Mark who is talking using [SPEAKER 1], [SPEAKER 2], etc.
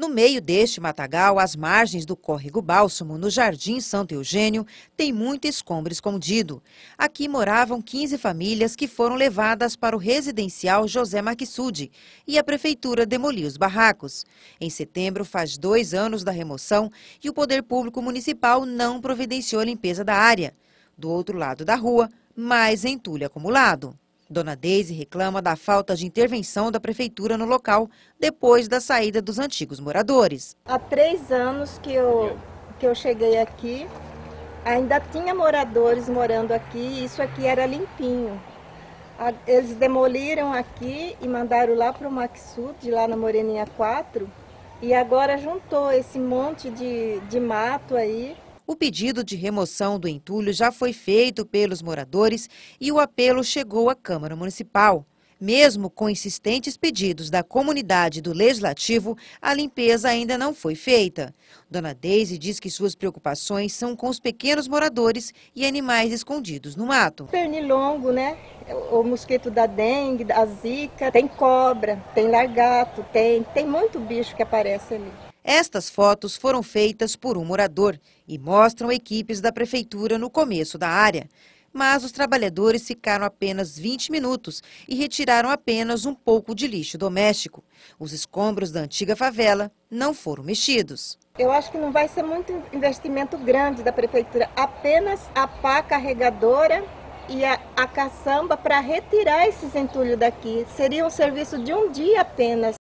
[SPEAKER 1] No meio deste matagal, às margens do córrego Bálsamo, no Jardim Santo Eugênio, tem muito escombro escondido. Aqui moravam 15 famílias que foram levadas para o residencial José Marquisude e a prefeitura demoliu os barracos. Em setembro, faz dois anos da remoção e o poder público municipal não providenciou a limpeza da área. Do outro lado da rua, mais entulho acumulado. Dona Deise reclama da falta de intervenção da prefeitura no local, depois da saída dos antigos moradores.
[SPEAKER 2] Há três anos que eu, que eu cheguei aqui, ainda tinha moradores morando aqui, isso aqui era limpinho. Eles demoliram aqui e mandaram lá para o Maxud, de lá na Moreninha 4, e agora juntou esse monte de, de mato aí,
[SPEAKER 1] o pedido de remoção do entulho já foi feito pelos moradores e o apelo chegou à Câmara Municipal. Mesmo com insistentes pedidos da comunidade do Legislativo, a limpeza ainda não foi feita. Dona Deise diz que suas preocupações são com os pequenos moradores e animais escondidos no mato. Pernilongo, né? O
[SPEAKER 2] mosquito da dengue, a zika, tem cobra, tem lagarto, tem, tem muito bicho que aparece ali.
[SPEAKER 1] Estas fotos foram feitas por um morador e mostram equipes da prefeitura no começo da área. Mas os trabalhadores ficaram apenas 20 minutos e retiraram apenas um pouco de lixo doméstico. Os escombros da antiga favela não foram mexidos. Eu acho que não vai ser muito investimento grande da
[SPEAKER 2] prefeitura, apenas a pá carregadora e a, a caçamba para retirar esses entulhos daqui. Seria um serviço de um dia apenas.